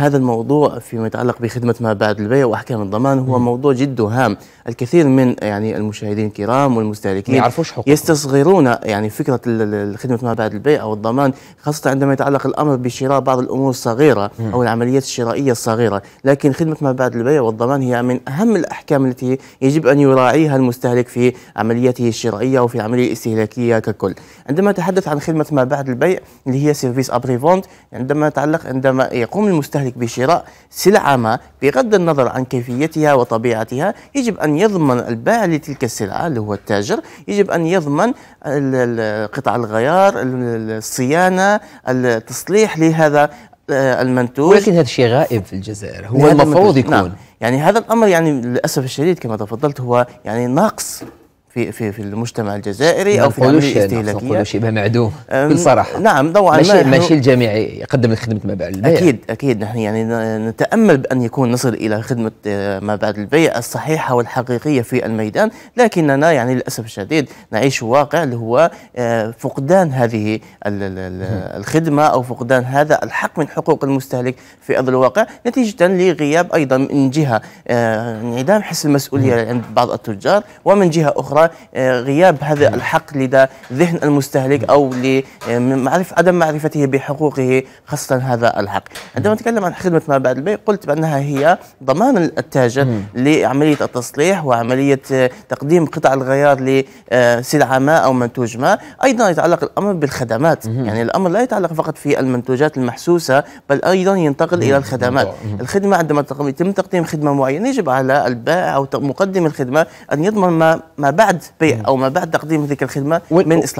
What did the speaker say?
هذا الموضوع فيما يتعلق بخدمة ما بعد البيع وأحكام الضمان هو موضوع جد هام الكثير من يعني المشاهدين الكرام والمستهلكين يستصغرون يعني فكرة خدمة ما بعد البيع أو الضمان خاصة عندما يتعلق الأمر بشراء بعض الأمور الصغيرة أو العمليات الشرائية الصغيرة لكن خدمة ما بعد البيع والضمان هي من أهم الأحكام التي يجب أن يراعيها المستهلك في عملياته الشرائية وفي العملية الاستهلاكية ككل عندما نتحدث عن خدمة ما بعد البيع اللي هي سيرفيس أبريفونت عندما يتعلق عندما يقوم المستهلك المستهلك بشراء سلعة ما بغض النظر عن كيفيتها وطبيعتها يجب أن يضمن البائع لتلك السلعة اللي هو التاجر يجب أن يضمن قطع الغيار الصيانة التصليح لهذا آه، المنتوج ولكن هذا الشيء غائب في الجزائر هو المفروض يكون نعم. يعني هذا الامر يعني للاسف الشديد كما تفضلت هو يعني ناقص في في في المجتمع الجزائري او في العمليه الاستهلاكيه ما شيء معدوم بكل صراحه نعم طبعا ماشي ماشي الجميع يقدم خدمه ما بعد البيع اكيد اكيد نحن يعني نتامل بان يكون نصل الى خدمه آه، ما بعد البيع الصحيحه والحقيقيه في الميدان لكننا يعني للاسف الشديد نعيش واقع اللي هو آه، فقدان هذه الخدمه او فقدان هذا الحق من حقوق المستهلك في ارض الواقع نتيجه لغياب ايضا من جهه آه، انعدام حس المسؤوليه عند بعض التجار ومن جهه اخرى غياب هذا الحق لدى ذهن المستهلك او لمعرف عدم معرفته بحقوقه خاصه هذا الحق. عندما نتكلم عن خدمه ما بعد البيع قلت بانها هي ضمان التاجر لعمليه التصليح وعمليه تقديم قطع الغيار لسلعه ما او منتوج ما، ايضا يتعلق الامر بالخدمات، يعني الامر لا يتعلق فقط في المنتوجات المحسوسه بل ايضا ينتقل الى الخدمات. الخدمه عندما يتم تقديم خدمه معينه يجب على البائع او مقدم الخدمه ان يضمن ما ما بعد بعد بيع او ما بعد تقديم تلك الخدمه من اصلاحات